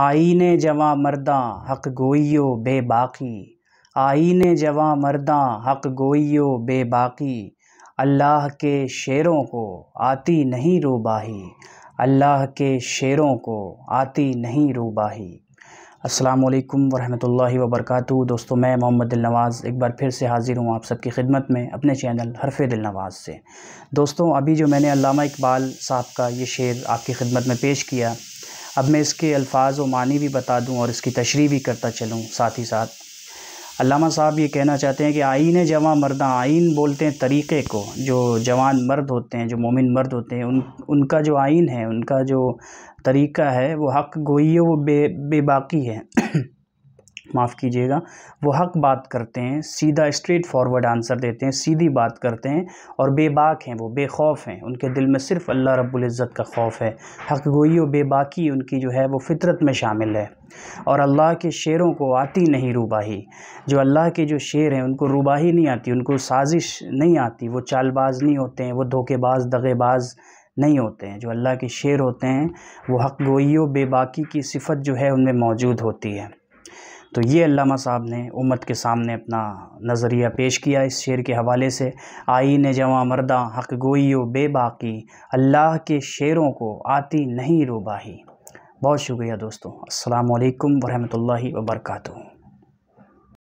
आईने जवा मर्दा हक गोइयो बेबाकी आईने जवा मर्दा हक गोइयो बेबाकी अल्लाह के शेरों को आती नहीं रूबाही अल्लाह के शेरों को आती नहीं रूबाही अस्सलाम वालेकुम वरहमतुल्लाहि दोस्तों मैं मोहम्मद दिलनवाज़ एक बार फिर से हाज़िर हूँ आप सबकी खिदमत में अपने चैनल हरफ दिलनवाज़ से दोस्तों अभी जो मैंने अल्लामा इकबाल साहब का ये शेर आपकी खिदमत में पेश किया अब मैं इसके अल्फाज व मानी भी बता दूँ और इसकी तशरी भी करता चलूँ साथ ही साथ अलामा साहब ये कहना चाहते हैं कि आइन जवान मर्दा आइन बोलते हैं तरीक़े को जो जवान मर्द होते हैं जो मोमिन मर्द होते हैं उन उनका जो आइन है उनका जो तरीक़ा है वो हक गोई वो बे बेबाकी है माफ़ कीजिएगा वो हक बात करते हैं सीधा स्ट्रेट फॉरवर्ड आंसर देते हैं सीधी बात करते हैं और बेबाक हैं वो बेखौफ हैं उनके दिल में सिर्फ अल्लाह रब्बुल इज़्ज़त का खौफ है हक गोई और बेबाकी उनकी जो है वो फितरत में शामिल है और अल्लाह के शेरों को आती नहीं रूबाही जो अल्लाह के जो शेर हैं उनको रूबाही नहीं आती उनको साजिश नहीं आती वो चालबाज नहीं होते हैं वो धोखेबाज दगेबाज नहीं होते हैं जो अल्लाह के शेर होते हैं वो हक गोई व बेबाकी की सिफत जो है उनमें मौजूद होती है तो ये अल्लामा साहब ने उम्मत के सामने अपना नज़रिया पेश किया इस शेर के हवाले से आई ने जवा मर्दा हक गोई व बेबाकी अल्लाह के शेरों को आती नहीं रोबाही बहुत शुक्रिया दोस्तों अल्लाम वरहमल वर्का